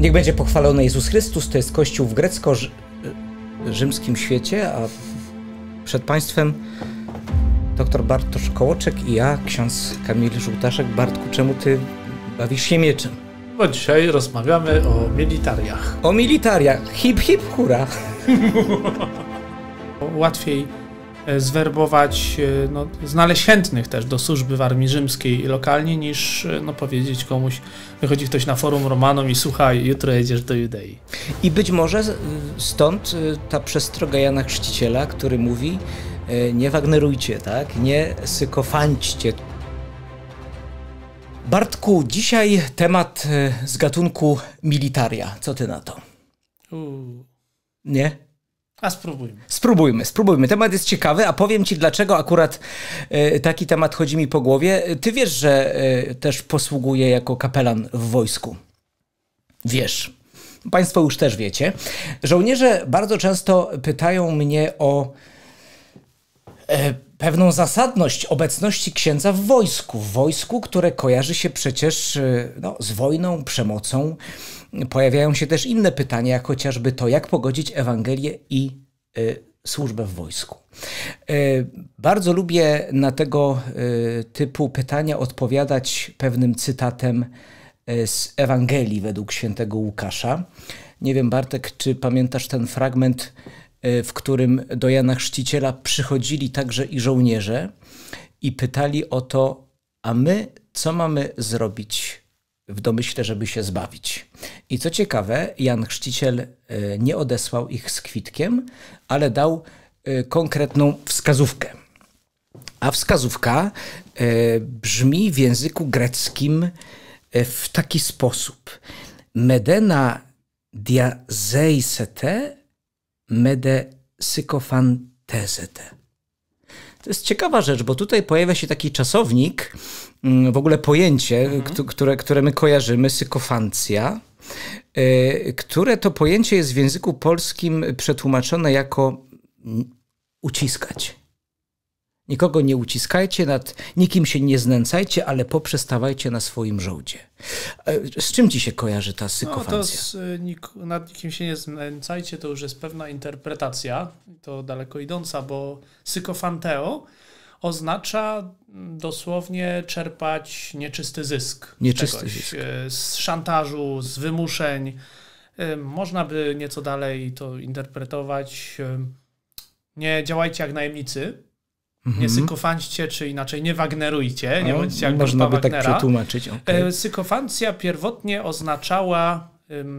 Niech będzie pochwalony Jezus Chrystus, to jest kościół w grecko-rzymskim świecie, a przed Państwem dr Bartosz Kołoczek i ja, ksiądz Kamil Żółtaszek. Bartku, czemu Ty bawisz się mieczem? Bo dzisiaj rozmawiamy o militariach. O militariach. Hip, hip, hura. Łatwiej E, zwerbować, e, no, znaleźć chętnych też do służby w armii rzymskiej lokalnie, niż e, no, powiedzieć komuś, wychodzi ktoś na forum Romanom i słuchaj, jutro jedziesz do Judei. I być może stąd ta przestroga Jana Chrzciciela, który mówi, nie wagnerujcie, tak? Nie sykofanćcie. Bartku, dzisiaj temat z gatunku militaria. Co ty na to? Uu. Nie? A spróbujmy. Spróbujmy, spróbujmy. Temat jest ciekawy, a powiem Ci, dlaczego akurat e, taki temat chodzi mi po głowie. Ty wiesz, że e, też posługuję jako kapelan w wojsku. Wiesz. Państwo już też wiecie. Żołnierze bardzo często pytają mnie o e, pewną zasadność obecności księdza w wojsku. W wojsku, które kojarzy się przecież no, z wojną, przemocą pojawiają się też inne pytania, jak chociażby to, jak pogodzić Ewangelię i y, służbę w wojsku. Y, bardzo lubię na tego y, typu pytania odpowiadać pewnym cytatem y, z Ewangelii według świętego Łukasza. Nie wiem, Bartek, czy pamiętasz ten fragment, w którym do Jana Chrzciciela przychodzili także i żołnierze i pytali o to, a my co mamy zrobić, w domyśle, żeby się zbawić. I co ciekawe, Jan Chrzciciel e, nie odesłał ich z kwitkiem, ale dał e, konkretną wskazówkę. A wskazówka e, brzmi w języku greckim w taki sposób. Medena diazeisete mede sykofantezete. To jest ciekawa rzecz, bo tutaj pojawia się taki czasownik, mm, w ogóle pojęcie, mhm. które, które my kojarzymy, sykofancja, y, które to pojęcie jest w języku polskim przetłumaczone jako uciskać. Nikogo nie uciskajcie, nad nikim się nie znęcajcie, ale poprzestawajcie na swoim żołdzie. E, z czym ci się kojarzy ta sykofancja? No, to z, e, nik nad nikim się nie znęcajcie to już jest pewna interpretacja, to daleko idąca, bo sykofanteo oznacza dosłownie czerpać nieczysty zysk. Nieczysty czegoś, zysk. E, z szantażu, z wymuszeń. Można by nieco dalej to interpretować. Nie działajcie jak najemnicy, nie mhm. sykofancie, czy inaczej nie wagnerujcie, nie bądźcie jak Można by tak Wagnera. tak przetłumaczyć. E, okay. Sykofancja pierwotnie oznaczała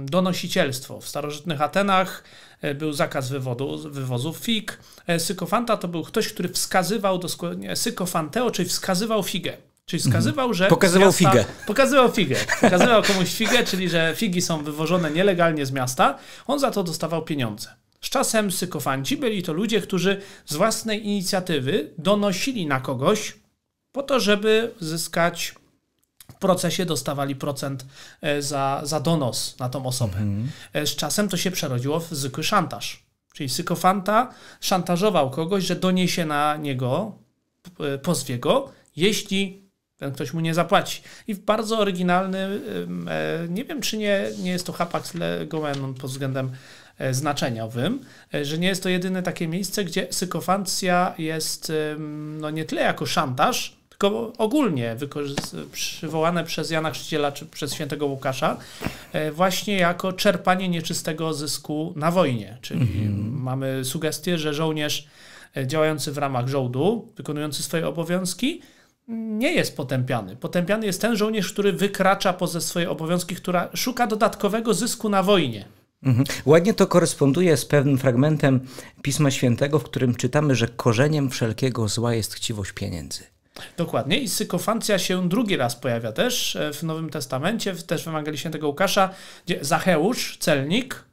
donosicielstwo. W starożytnych Atenach e, był zakaz wywodu, wywozu fig. E, Sykofanta to był ktoś, który wskazywał doskonale, sykofanteo, czyli wskazywał figę. Czyli mhm. wskazywał, że. Pokazywał miasta, figę. Pokazywał figę. Pokazywał komuś figę, czyli że figi są wywożone nielegalnie z miasta. On za to dostawał pieniądze. Z czasem sykofanci byli to ludzie, którzy z własnej inicjatywy donosili na kogoś po to, żeby zyskać w procesie, dostawali procent e, za, za donos na tą osobę. Mhm. E, z czasem to się przerodziło w zwykły szantaż. Czyli sykofanta szantażował kogoś, że doniesie na niego, e, pozwie go, jeśli ten ktoś mu nie zapłaci. I w bardzo oryginalny, nie wiem czy nie, nie jest to Hapax legomenon pod względem E, znaczeniowym, e, że nie jest to jedyne takie miejsce, gdzie sykofancja jest no nie tyle jako szantaż, tylko ogólnie przywołane przez Jana Chrzciciela czy przez świętego Łukasza, e, właśnie jako czerpanie nieczystego zysku na wojnie. Czyli mhm. mamy sugestię, że żołnierz działający w ramach żołdu, wykonujący swoje obowiązki, nie jest potępiany. Potępiany jest ten żołnierz, który wykracza poza swoje obowiązki, która szuka dodatkowego zysku na wojnie. Mhm. Ładnie to koresponduje z pewnym fragmentem Pisma Świętego, w którym czytamy, że korzeniem wszelkiego zła jest chciwość pieniędzy. Dokładnie. I sykofancja się drugi raz pojawia też e, w Nowym Testamencie, też w Ewangelii Świętego Łukasza, gdzie Zacheusz, celnik,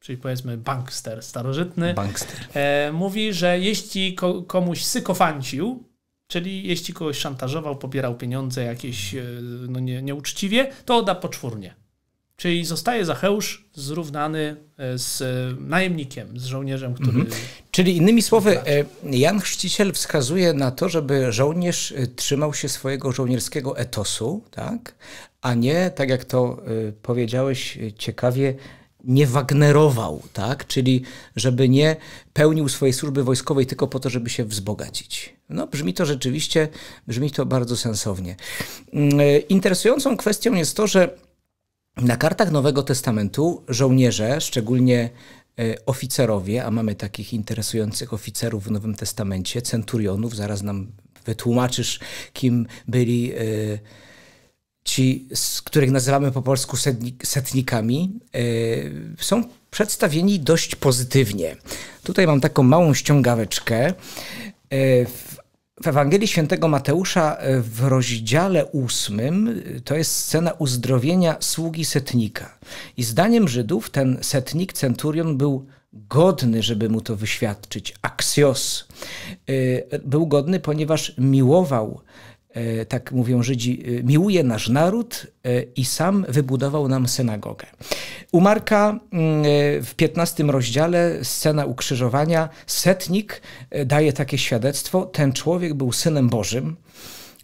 czyli powiedzmy bankster starożytny, bankster. E, mówi, że jeśli ko komuś sykofancił, czyli jeśli kogoś szantażował, pobierał pieniądze jakieś e, no, nie, nieuczciwie, to da poczwórnie. Czyli zostaje Zacheusz zrównany e, z e, najemnikiem, z żołnierzem, który. Mhm. Czyli innymi słowy, e, Jan Chrzciciel wskazuje na to, żeby żołnierz trzymał się swojego żołnierskiego etosu, tak? a nie, tak jak to powiedziałeś ciekawie, nie wagnerował, tak? czyli żeby nie pełnił swojej służby wojskowej tylko po to, żeby się wzbogacić. No, brzmi to rzeczywiście, brzmi to bardzo sensownie. Mm, interesującą kwestią jest to, że na kartach Nowego Testamentu żołnierze, szczególnie e, oficerowie, a mamy takich interesujących oficerów w Nowym Testamencie, centurionów, zaraz nam wytłumaczysz, kim byli e, ci, z których nazywamy po polsku setnikami, e, są przedstawieni dość pozytywnie. Tutaj mam taką małą ściągaweczkę. W w Ewangelii Świętego Mateusza e, w rozdziale ósmym e, to jest scena uzdrowienia sługi setnika. I zdaniem Żydów ten setnik, centurion, był godny, żeby mu to wyświadczyć. Aksios. E, był godny, ponieważ miłował E, tak mówią Żydzi, e, miłuje nasz naród e, i sam wybudował nam synagogę. U Marka mm, w 15 rozdziale scena ukrzyżowania setnik daje takie świadectwo, ten człowiek był synem Bożym.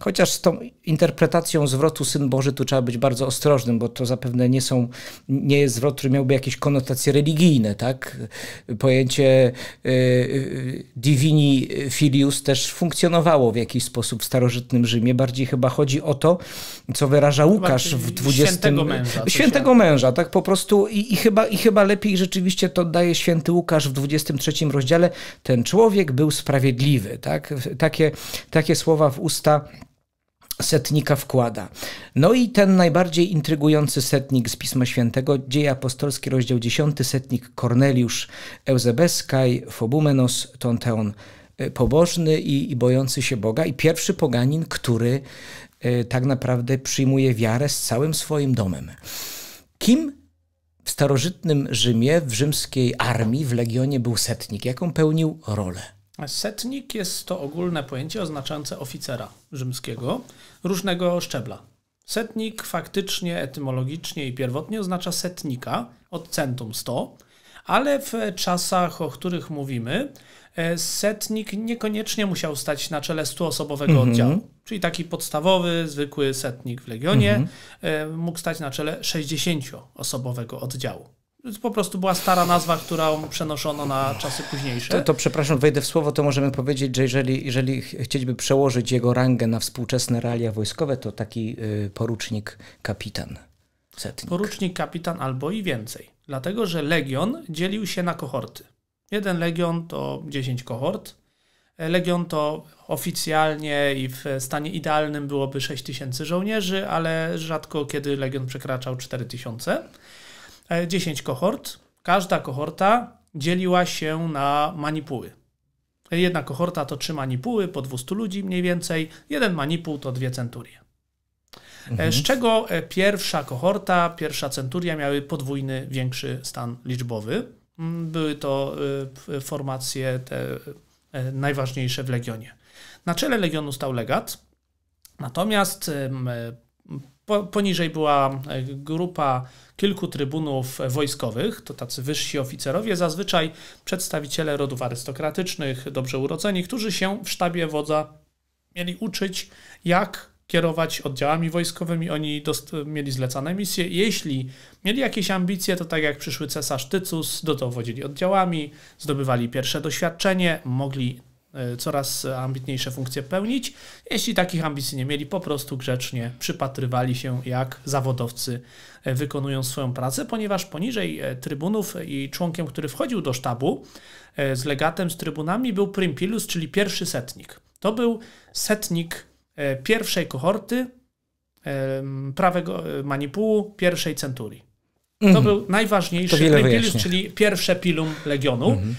Chociaż z tą interpretacją zwrotu Syn Boży tu trzeba być bardzo ostrożnym, bo to zapewne nie, są, nie jest zwrot, który miałby jakieś konotacje religijne. Tak? Pojęcie y, y, divini filius też funkcjonowało w jakiś sposób w starożytnym Rzymie. Bardziej chyba chodzi o to, co wyraża Łukasz w 20. Świętego męża. Świętego męża, tak po prostu. I, i chyba, I chyba lepiej rzeczywiście to daje święty Łukasz w 23 rozdziale. Ten człowiek był sprawiedliwy. Tak? Takie, takie słowa w usta setnika wkłada. No i ten najbardziej intrygujący setnik z Pisma Świętego, Dzieje Apostolskie, rozdział 10, setnik Korneliusz Eusebeskaj, Fobumenos, Tonteon, y, pobożny i, i bojący się Boga i pierwszy poganin, który y, tak naprawdę przyjmuje wiarę z całym swoim domem. Kim w starożytnym Rzymie, w rzymskiej armii, w legionie był setnik? Jaką pełnił rolę? Setnik jest to ogólne pojęcie oznaczające oficera rzymskiego różnego szczebla. Setnik faktycznie, etymologicznie i pierwotnie oznacza setnika od centum 100, ale w czasach, o których mówimy, e, setnik niekoniecznie musiał stać na czele stuosobowego osobowego mhm. oddziału. Czyli taki podstawowy, zwykły setnik w legionie mhm. e, mógł stać na czele 60-osobowego oddziału po prostu była stara nazwa, którą przenoszono na czasy późniejsze. To, to, przepraszam, wejdę w słowo, to możemy powiedzieć, że jeżeli, jeżeli chcieliby przełożyć jego rangę na współczesne realia wojskowe, to taki y, porucznik kapitan. Setnik. Porucznik kapitan albo i więcej. Dlatego, że legion dzielił się na kohorty. Jeden legion to 10 kohort. E, legion to oficjalnie i w stanie idealnym byłoby 6 tysięcy żołnierzy, ale rzadko kiedy legion przekraczał 4 tysiące. 10 e, kohort. Każda kohorta dzieliła się na manipuły. E, jedna kohorta to trzy manipuły, po 200 ludzi mniej więcej. Jeden manipuł to dwie centurie. E, mhm. Z czego pierwsza kohorta, pierwsza centuria miały podwójny większy stan liczbowy. Mm, były to formacje te najważniejsze w legionie. Na czele legionu stał legat, natomiast po, poniżej była e, grupa kilku trybunów e, wojskowych, to tacy wyżsi oficerowie, zazwyczaj przedstawiciele rodów arystokratycznych, dobrze urodzeni, którzy się w sztabie wodza mieli uczyć, jak kierować oddziałami wojskowymi. Oni e, mieli zlecane misje. Jeśli mieli jakieś ambicje, to tak jak przyszły cesarz Tycus, dowodzili oddziałami, zdobywali pierwsze doświadczenie, mogli E, coraz ambitniejsze funkcje pełnić. Jeśli takich ambicji nie mieli, po prostu grzecznie przypatrywali się, jak zawodowcy e, wykonują swoją pracę, ponieważ poniżej e, trybunów i członkiem, który wchodził do sztabu z legatem, z trybunami był Primpilus, czyli pierwszy setnik. To był setnik pierwszej kohorty prawego manipułu pierwszej centurii. Mhm. To mm -hmm. był najważniejszy Nepilus, czyli pierwsze pilum legionu. Mm -hmm.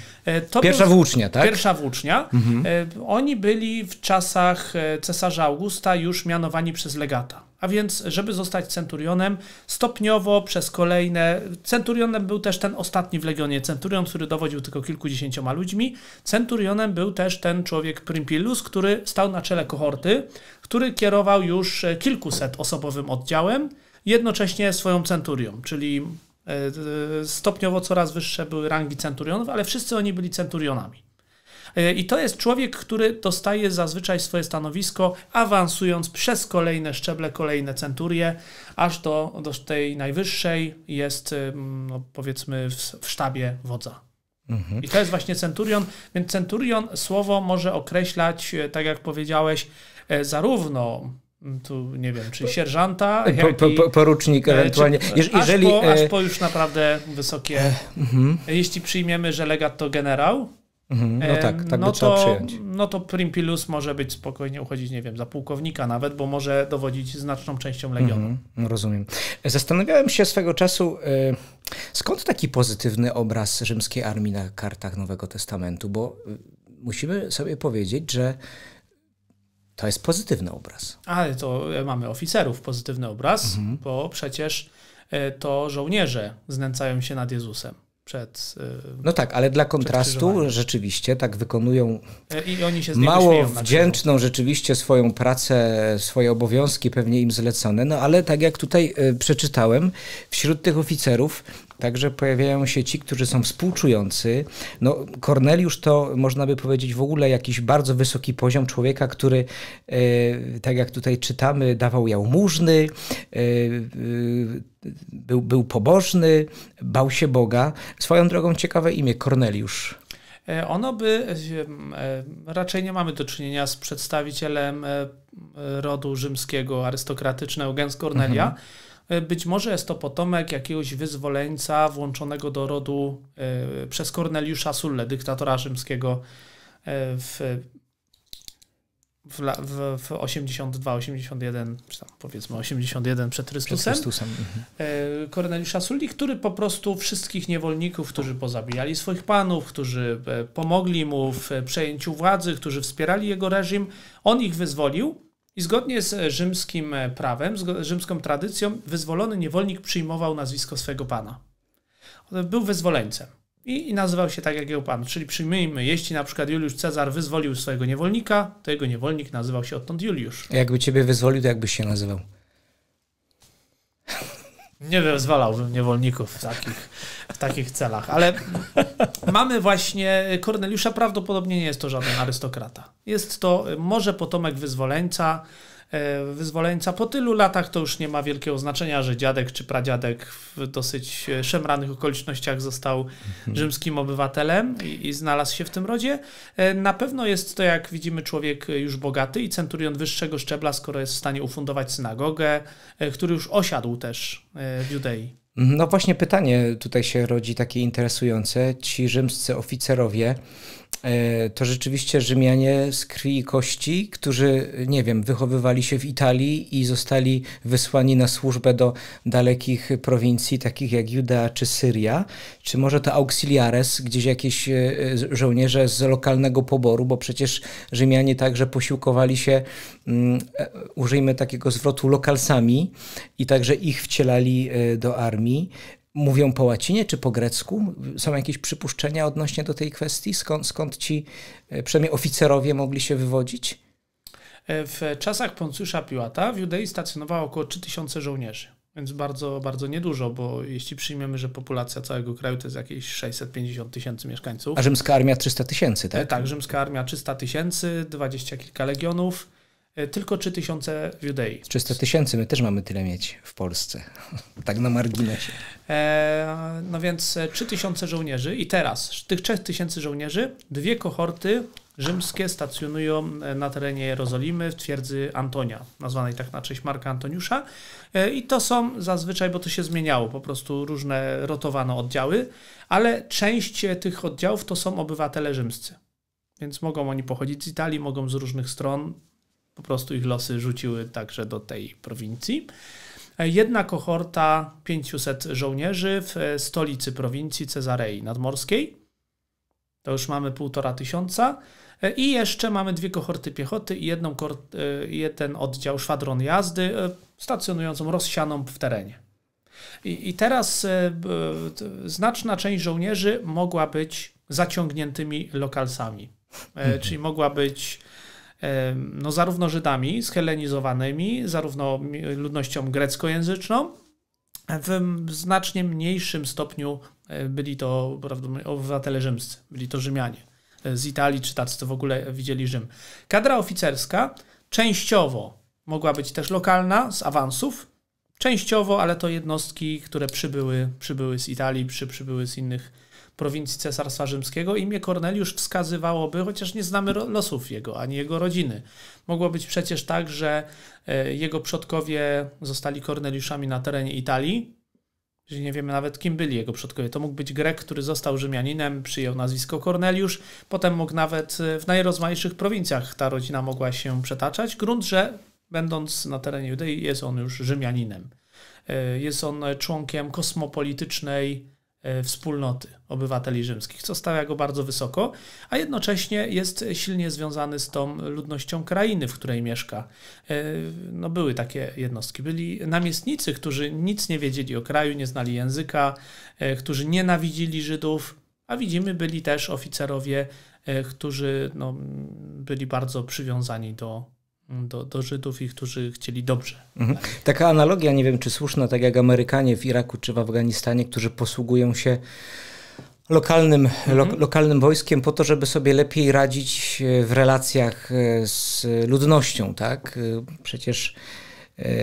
To pierwsza włócznia, tak? Pierwsza włócznia. Mm -hmm. Oni byli w czasach e, cesarza Augusta już mianowani przez legata. A więc, żeby zostać centurionem, stopniowo przez kolejne. Centurionem był też ten ostatni w legionie, centurion, który dowodził tylko kilkudziesięcioma ludźmi. Centurionem był też ten człowiek Primpilus, który stał na czele kohorty, który kierował już kilkuset osobowym oddziałem jednocześnie swoją centurią, czyli e, stopniowo coraz wyższe były rangi centurionów, ale wszyscy oni byli centurionami. E, I to jest człowiek, który dostaje zazwyczaj swoje stanowisko, awansując przez kolejne szczeble, kolejne centurie, aż do, do tej najwyższej jest, e, no powiedzmy, w, w sztabie wodza. Mhm. I to jest właśnie centurion. Więc centurion słowo może określać, tak jak powiedziałeś, zarówno Mm, tu nie wiem, czy sierżanta, po, po, po, porucznik e, ewentualnie. Czy, jeżeli, aż, po, aż e, po już naprawdę wysokie. E, mhm. Jeśli przyjmiemy, że legat to generał, mhm. no tak, tak no by to, trzeba przyjąć. No to Primpilus może być spokojnie uchodzić, nie wiem, za pułkownika nawet, bo może dowodzić znaczną częścią legionu. Mhm. No rozumiem. Zastanawiałem się swego czasu, skąd taki pozytywny obraz rzymskiej armii na kartach Nowego Testamentu, bo musimy sobie powiedzieć, że to jest pozytywny obraz. Ale to e, mamy oficerów pozytywny obraz, mhm. bo przecież e, to żołnierze znęcają się nad Jezusem. Przed, e, no tak, ale dla kontrastu rzeczywiście tak wykonują mało wdzięczną rzeczywiście swoją pracę, swoje obowiązki pewnie im zlecone, no ale tak jak tutaj przeczytałem, wśród tych oficerów Także pojawiają się ci, którzy są współczujący. No, Korneliusz to można by powiedzieć w ogóle jakiś bardzo wysoki poziom człowieka, który, e, tak jak tutaj czytamy, dawał jałmużny, e, e, był, był pobożny, bał się Boga. Swoją drogą ciekawe imię Korneliusz. Ono by, raczej nie mamy do czynienia z przedstawicielem rodu rzymskiego, arystokratycznego, gens Cornelia. Mhm E, być może jest to potomek jakiegoś wyzwoleńca włączonego do rodu e, przez Korneliusza Sulle, dyktatora rzymskiego e, w, w, w, w 82, 81, czy tam powiedzmy 81 przed Chrystusem. Przed Chrystusem. Korneliusza mhm. Sulli, który po prostu wszystkich niewolników, którzy pozabijali swoich panów, którzy pomogli mu w przejęciu władzy, którzy wspierali jego reżim, on ich wyzwolił i zgodnie z rzymskim prawem, z rzymską tradycją, wyzwolony niewolnik przyjmował nazwisko swego pana. Był wyzwoleńcem i, i nazywał się tak jak jego pan. Czyli przyjmijmy, jeśli na przykład Juliusz Cezar wyzwolił swojego niewolnika, to jego niewolnik nazywał się odtąd Juliusz. A jakby ciebie wyzwolił, to jakbyś się nazywał? Nie rozwalałbym niewolników w takich, w takich celach, ale mamy właśnie Korneliusza, prawdopodobnie nie jest to żaden arystokrata. Jest to może potomek wyzwoleńca, E, wyzwoleńca. Po tylu latach to już nie ma wielkiego znaczenia, że dziadek czy pradziadek w dosyć e, szemranych okolicznościach został mhm. rzymskim obywatelem i, i znalazł się w tym rodzie. E, na pewno jest to, jak widzimy, człowiek już bogaty i centurion wyższego szczebla, skoro jest w stanie ufundować synagogę, który już osiadł też w Judei. No właśnie pytanie tutaj się rodzi takie interesujące. Ci rzymscy oficerowie E, to rzeczywiście Rzymianie z krwi i kości, którzy, nie wiem, wychowywali się w Italii i zostali wysłani na służbę do dalekich prowincji, takich jak Judea czy Syria, czy może to auxiliares, gdzieś jakieś e, e, żołnierze z lokalnego poboru, bo przecież Rzymianie także posiłkowali się, mm, użyjmy takiego zwrotu, lokalsami i także ich wcielali do armii mówią po łacinie czy po grecku? Są jakieś przypuszczenia odnośnie do tej kwestii? Skąd, skąd ci, e, przynajmniej oficerowie, mogli się wywodzić? E, w czasach Poncjusza Piłata w Judei stacjonowało około 3000 żołnierzy. Więc bardzo, bardzo niedużo, bo jeśli przyjmiemy, że populacja całego kraju to jest jakieś 650 tysięcy mieszkańców. A rzymska armia 300 tysięcy, e, tak? Tak, rzymska armia 300 tysięcy, dwadzieścia kilka legionów. E, tylko 3000 w Judei. 300 tysięcy, my też mamy tyle mieć w Polsce, tak na marginesie. E, no więc 3000 e, żołnierzy i teraz tych 3000 żołnierzy dwie kohorty rzymskie stacjonują e, na terenie Jerozolimy w twierdzy Antonia, nazwanej tak na cześć Marka Antoniusza. I to są zazwyczaj, bo to się zmieniało, po prostu różne rotowano oddziały, ale część tych oddziałów to są obywatele rzymscy. Więc mogą oni pochodzić z Italii, mogą z różnych stron, po prostu ich losy rzuciły także do tej prowincji. E, jedna kohorta 500 żołnierzy w e, stolicy prowincji Cezarei Nadmorskiej. To już mamy półtora tysiąca. E, I jeszcze mamy dwie kohorty piechoty i jedną, jeden oddział, szwadron jazdy, stacjonującą rozsianą w terenie. I, I, teraz znaczna część żołnierzy mogła być zaciągniętymi lokalsami, mhm. czyli mogła być no, zarówno Żydami schelenizowanymi, zarówno ludnością greckojęzyczną, w znacznie mniejszym stopniu e, byli to prawdopodobnie obywatele rzymscy, byli to Rzymianie e, z Italii czy tacy, co w ogóle widzieli Rzym. Kadra oficerska częściowo mogła być też lokalna z awansów, częściowo, ale to jednostki, które przybyły, przybyły z Italii, przy, przybyły z innych prowincji Cesarstwa Rzymskiego. Imię Korneliusz wskazywałoby, chociaż nie znamy losów jego ani jego rodziny. Mogło być przecież tak, że e, jego przodkowie zostali Korneliuszami na terenie Italii, nie wiemy nawet kim byli jego przodkowie. To mógł być Grek, który został Rzymianinem, przyjął nazwisko Korneliusz, potem mógł nawet e, w najrozmaitszych prowincjach ta rodzina mogła się przetaczać. Grunt, że będąc na terenie Judei jest on już Rzymianinem. E, jest on członkiem kosmopolitycznej E, wspólnoty obywateli rzymskich, co stawia go bardzo wysoko, a jednocześnie jest silnie związany z tą ludnością krainy, w której mieszka. E, no, były takie jednostki. Byli namiestnicy, którzy nic nie wiedzieli o kraju, nie znali języka, e, którzy nienawidzili Żydów, a widzimy, byli też oficerowie, którzy no, byli bardzo przywiązani do do, do Żydów i którzy chcieli dobrze. Mhm. Taka analogia, nie wiem czy słuszna, tak jak Amerykanie w Iraku czy w Afganistanie, którzy posługują się lokalnym, mhm. lo, lokalnym wojskiem po to, żeby sobie lepiej radzić e, w relacjach e, z ludnością, tak? E, przecież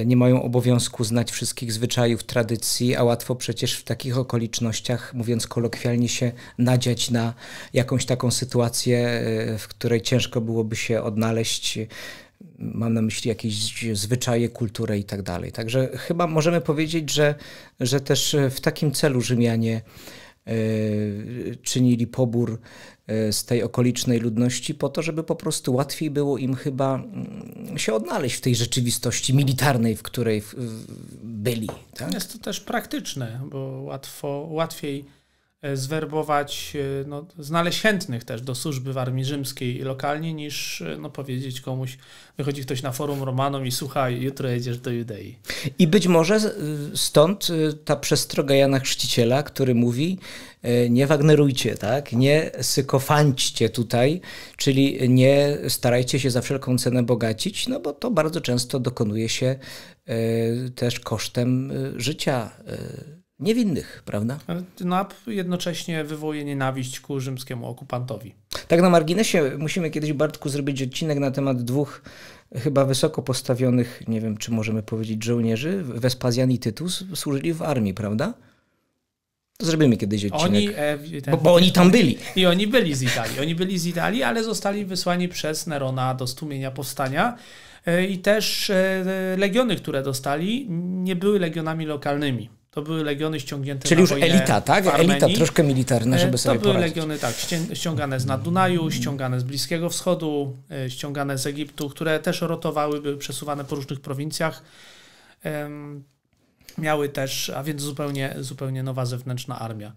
nie mają obowiązku znać wszystkich zwyczajów, tradycji, a łatwo przecież w takich okolicznościach, mówiąc kolokwialnie, się nadziać na jakąś taką sytuację, w której ciężko byłoby się odnaleźć Mam na myśli jakieś zwyczaje, kulturę i tak dalej. Także chyba możemy powiedzieć, że, że też w takim celu Rzymianie e, czynili pobór e, z tej okolicznej ludności po to, żeby po prostu łatwiej było im chyba mm, się odnaleźć w tej rzeczywistości militarnej, w której byli. Tak? Jest to też praktyczne, bo łatwo, łatwiej E, zwerbować, e, no, znaleźć chętnych też do służby w armii rzymskiej lokalnie, niż e, no, powiedzieć komuś, wychodzi ktoś na forum Romanom i słuchaj, jutro jedziesz do Judei. I być może stąd ta przestroga Jana Chrzciciela, który mówi, nie wagnerujcie, tak? nie sykofanćcie tutaj, czyli nie starajcie się za wszelką cenę bogacić, no bo to bardzo często dokonuje się też kosztem życia niewinnych, prawda? NAP no jednocześnie wywołuje nienawiść ku rzymskiemu okupantowi. Tak na marginesie musimy kiedyś, Bartku, zrobić odcinek na temat dwóch chyba wysoko postawionych, nie wiem czy możemy powiedzieć, żołnierzy, Wespazjan i Tytus, służyli w armii, prawda? Zrobimy kiedyś odcinek. Oni, e, ten, bo, bo, oni tam byli. I oni byli z Italii. Oni byli z Italii, ale zostali wysłani przez Nerona do stumienia powstania. E, I też e, legiony, które dostali, nie były legionami lokalnymi. To były legiony ściągnięte Czyli już elita, tak? Elita troszkę militarna, żeby e, sobie To były poradzić. legiony, tak, ściągane z Naddunaju, ściągane z Bliskiego Wschodu, e, ściągane z Egiptu, które też rotowały, były przesuwane po różnych prowincjach. Miały też, a więc zupełnie, zupełnie nowa zewnętrzna armia.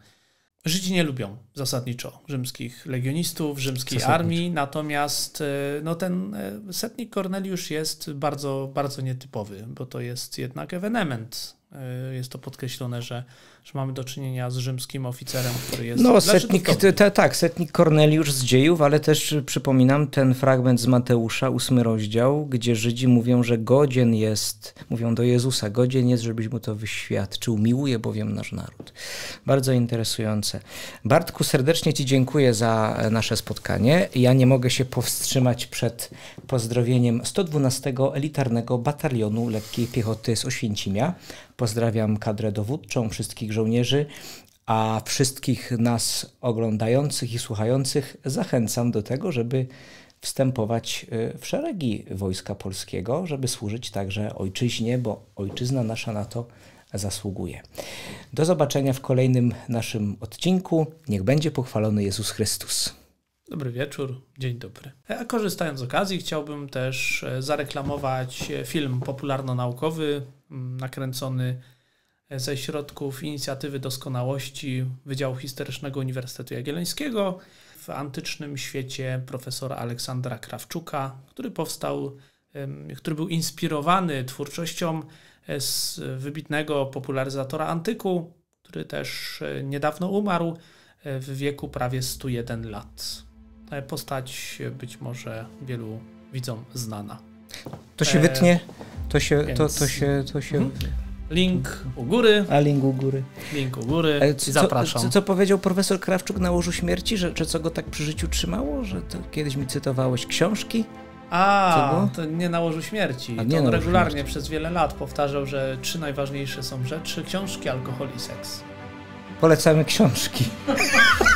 Żydzi nie lubią zasadniczo rzymskich legionistów, rzymskiej zasadniczo. armii, natomiast e, no, ten setnik Korneliusz jest bardzo, bardzo nietypowy, bo to jest jednak ewenement E, jest to podkreślone, że że mamy do czynienia z rzymskim oficerem, który jest... No, znaczy, setnik, te, tak, setnik Korneliusz z dziejów, ale też y, przypominam ten fragment z Mateusza, ósmy rozdział, gdzie Żydzi mówią, że godzien jest, mówią do Jezusa, godzien jest, żebyś mu to wyświadczył, miłuje bowiem nasz naród. Bardzo interesujące. Bartku, serdecznie Ci dziękuję za e, nasze spotkanie. Ja nie mogę się powstrzymać przed pozdrowieniem 112 elitarnego batalionu lekkiej piechoty z Oświęcimia. Pozdrawiam kadrę dowódczą, wszystkich żołnierzy, a wszystkich nas oglądających i słuchających zachęcam do tego, żeby wstępować y, w szeregi Wojska Polskiego, żeby służyć także ojczyźnie, bo ojczyzna nasza na to zasługuje. Do zobaczenia w kolejnym naszym odcinku. Niech będzie pochwalony Jezus Chrystus. Dobry wieczór, dzień dobry. A e, korzystając z okazji, chciałbym też e, zareklamować e, film popularno-naukowy mm, nakręcony ze środków Inicjatywy Doskonałości Wydziału Historycznego Uniwersytetu Jagiellońskiego w antycznym świecie profesora Aleksandra Krawczuka, który powstał, który był inspirowany twórczością e, z wybitnego popularyzatora antyku, który też e, niedawno umarł e, w wieku prawie 101 lat. Postać być może wielu widzom znana. To się wytnie, to się, to, to się, to się mhm. Link u góry. A link u góry. Link u góry. E, co, Zapraszam. Co, co, powiedział profesor Krawczuk na łożu śmierci, że, że co go tak przy życiu trzymało, że to kiedyś mi cytowałeś książki? A, to nie na łożu śmierci. A to on regularnie śmierci. przez wiele lat powtarzał, że trzy najważniejsze są rzeczy: książki, alkohol i seks. Polecamy książki.